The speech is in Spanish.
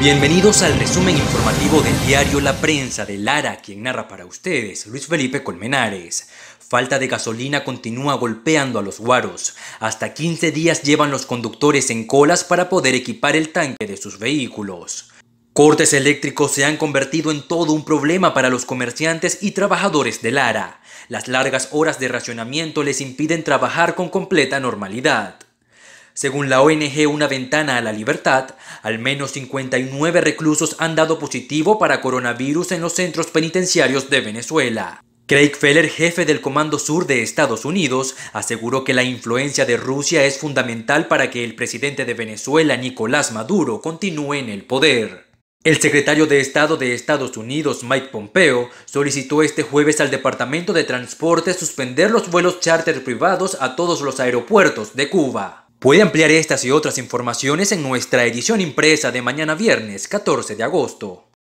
Bienvenidos al resumen informativo del diario La Prensa de Lara, quien narra para ustedes Luis Felipe Colmenares. Falta de gasolina continúa golpeando a los guaros. Hasta 15 días llevan los conductores en colas para poder equipar el tanque de sus vehículos. Cortes eléctricos se han convertido en todo un problema para los comerciantes y trabajadores de Lara. Las largas horas de racionamiento les impiden trabajar con completa normalidad. Según la ONG Una Ventana a la Libertad, al menos 59 reclusos han dado positivo para coronavirus en los centros penitenciarios de Venezuela. Craig Feller, jefe del Comando Sur de Estados Unidos, aseguró que la influencia de Rusia es fundamental para que el presidente de Venezuela, Nicolás Maduro, continúe en el poder. El secretario de Estado de Estados Unidos, Mike Pompeo, solicitó este jueves al Departamento de Transporte suspender los vuelos charter privados a todos los aeropuertos de Cuba. Puede ampliar estas y otras informaciones en nuestra edición impresa de mañana viernes 14 de agosto.